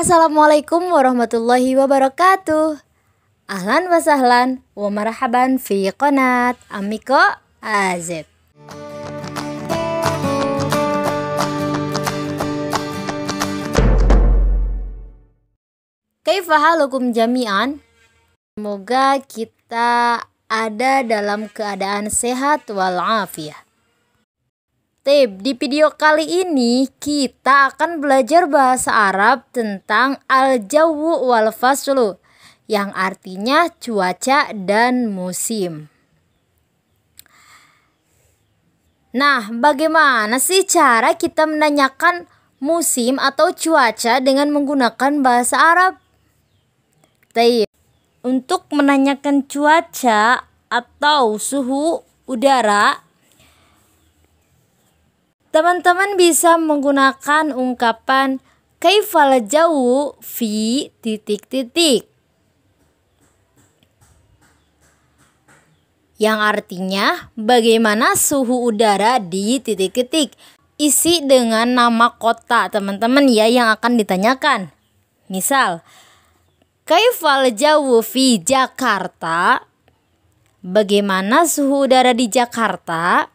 Assalamualaikum warahmatullahi wabarakatuh. Ahlan wa sahlan wa marhaban fi qanat Amiko Azib. Kaifahalukum jami'an? Semoga kita ada dalam keadaan sehat walafiat. Tip, di video kali ini kita akan belajar bahasa Arab tentang al-jawu wal faslu yang artinya cuaca dan musim. Nah, bagaimana sih cara kita menanyakan musim atau cuaca dengan menggunakan bahasa Arab? Tip. Untuk menanyakan cuaca atau suhu udara Teman-teman bisa menggunakan ungkapan kaifal jauh fi titik titik. Yang artinya bagaimana suhu udara di titik-titik. Isi dengan nama kota teman-teman ya yang akan ditanyakan. Misal, Kaifal jauh fi Jakarta? Bagaimana suhu udara di Jakarta?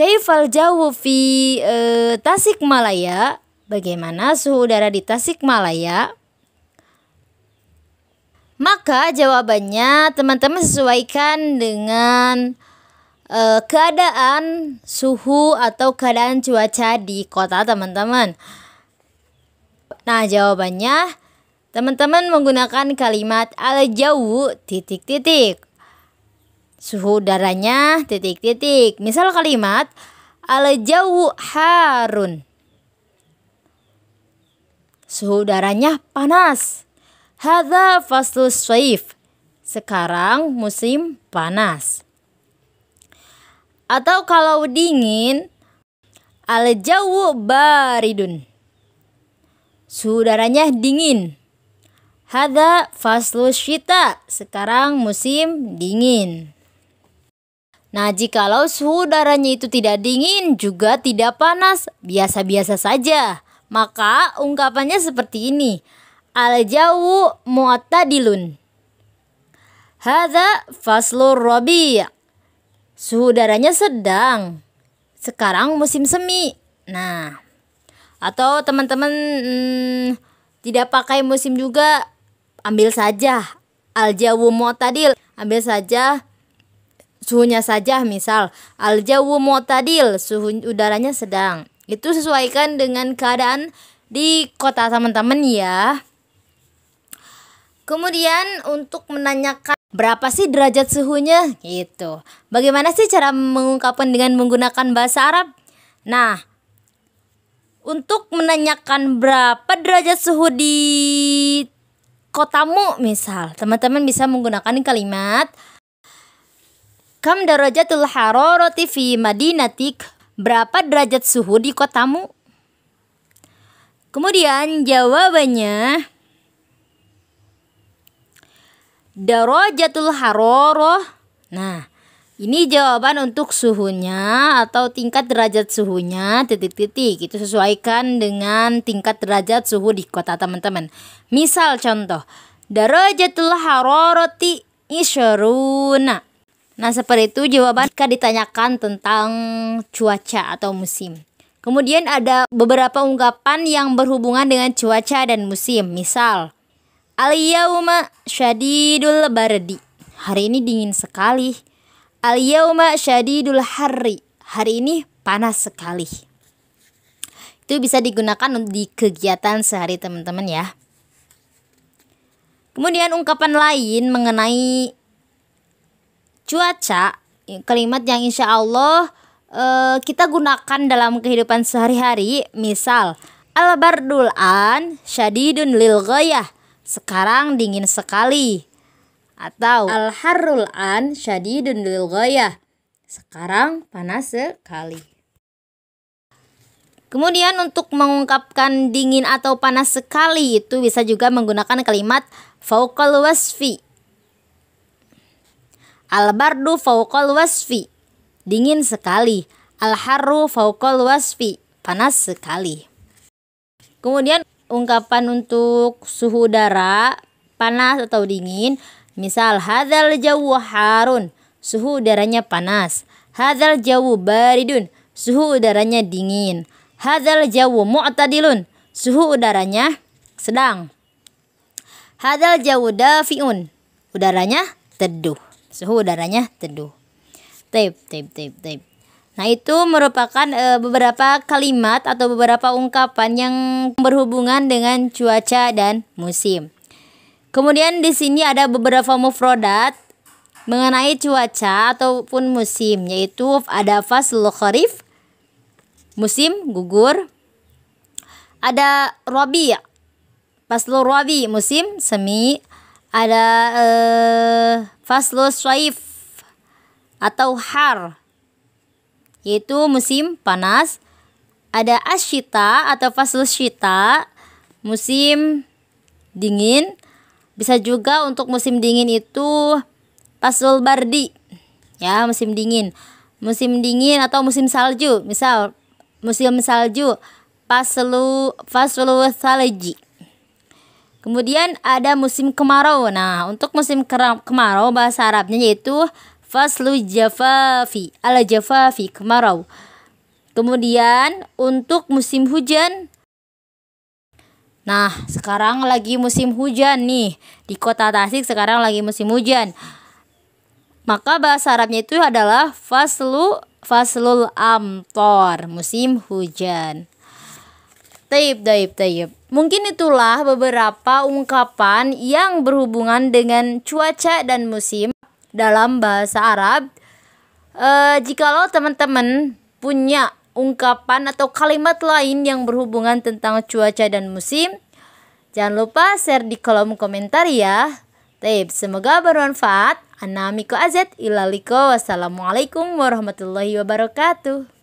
Kaifal jauh fi e, Tasikmalaya? Bagaimana suhu udara di Tasikmalaya? Maka jawabannya teman-teman sesuaikan dengan e, keadaan suhu atau keadaan cuaca di kota teman-teman. Nah, jawabannya teman-teman menggunakan kalimat al jauh titik-titik suhu udaranya titik-titik. Misal kalimat al-jawu harun. Suhu udaranya panas. Hadza faslu saif. Sekarang musim panas. Atau kalau dingin al-jawu baridun. Suhu udaranya dingin. Hada faslu syita. Sekarang musim dingin. Nah, jikalau suhu udaranya itu tidak dingin juga tidak panas, biasa-biasa saja. Maka ungkapannya seperti ini. Al jawu mu'tadilun. haza faslur robi. Suhu udaranya sedang. Sekarang musim semi. Nah, atau teman-teman hmm, tidak pakai musim juga ambil saja al jawu mu'tadil. Ambil saja suhunya saja misal al jawu mu'tadil suhu udaranya sedang itu sesuaikan dengan keadaan di kota teman-teman ya kemudian untuk menanyakan berapa sih derajat suhunya gitu bagaimana sih cara mengungkapkan dengan menggunakan bahasa Arab nah untuk menanyakan berapa derajat suhu di kotamu misal teman-teman bisa menggunakan kalimat Kam darajatul hararati fi madinatik? Berapa derajat suhu di kotamu? Kemudian jawabannya Darajatul haroroh Nah ini jawaban untuk suhunya atau tingkat derajat suhunya titik-titik itu sesuaikan dengan tingkat derajat suhu di kota teman-teman. Misal contoh, darajatul harorati isharuna. Nah, seperti itu jawaban jika ditanyakan tentang cuaca atau musim. Kemudian ada beberapa ungkapan yang berhubungan dengan cuaca dan musim. Misal, Al-yawma syadidul bardi. Hari ini dingin sekali. Al-yawma syadidul harri. Hari ini panas sekali. Itu bisa digunakan di kegiatan sehari teman-teman ya. Kemudian ungkapan lain mengenai cuaca ya, kalimat yang insya Allah uh, kita gunakan dalam kehidupan sehari-hari misal al-bardul an syadidun lil ghayah sekarang dingin sekali atau al harul an syadidun lil ghayah sekarang panas sekali Kemudian untuk mengungkapkan dingin atau panas sekali itu bisa juga menggunakan kalimat faukal wasfi Al-bardu fauqal wasfi. Dingin sekali. Al-harru fauqal wasfi. Panas sekali. Kemudian ungkapan untuk suhu udara panas atau dingin, misal hadal jauh harun, suhu udaranya panas. Hadal jauh baridun, suhu udaranya dingin. Hadal jauh mu'tadilun, suhu udaranya sedang. Hadal jauh dafiun, udaranya teduh. Suhu udaranya teduh. Tip, tip, tip, tip. Nah, itu merupakan e, beberapa kalimat atau beberapa ungkapan yang berhubungan dengan cuaca dan musim. Kemudian di sini ada beberapa mufrodat mengenai cuaca ataupun musim, yaitu ada fasl kharif, musim gugur, ada rabi' faslur rabi' musim semi, ada uh, eh, faslus syaif atau har yaitu musim panas ada asyita atau faslus syita musim dingin bisa juga untuk musim dingin itu faslul bardi ya musim dingin musim dingin atau musim salju misal musim salju faslu faslu salji Kemudian ada musim kemarau. Nah, untuk musim kemarau bahasa Arabnya yaitu faslu jafafi, ala jafafi kemarau. Kemudian untuk musim hujan Nah, sekarang lagi musim hujan nih. Di kota Tasik sekarang lagi musim hujan. Maka bahasa Arabnya itu adalah faslu faslul amtor, musim hujan. Taip, taip, taip. Mungkin itulah beberapa ungkapan yang berhubungan dengan cuaca dan musim dalam bahasa Arab. E, jikalau teman-teman punya ungkapan atau kalimat lain yang berhubungan tentang cuaca dan musim, jangan lupa share di kolom komentar ya. Taip, semoga bermanfaat. Anamiko Azet, ilaliko, wassalamualaikum warahmatullahi wabarakatuh.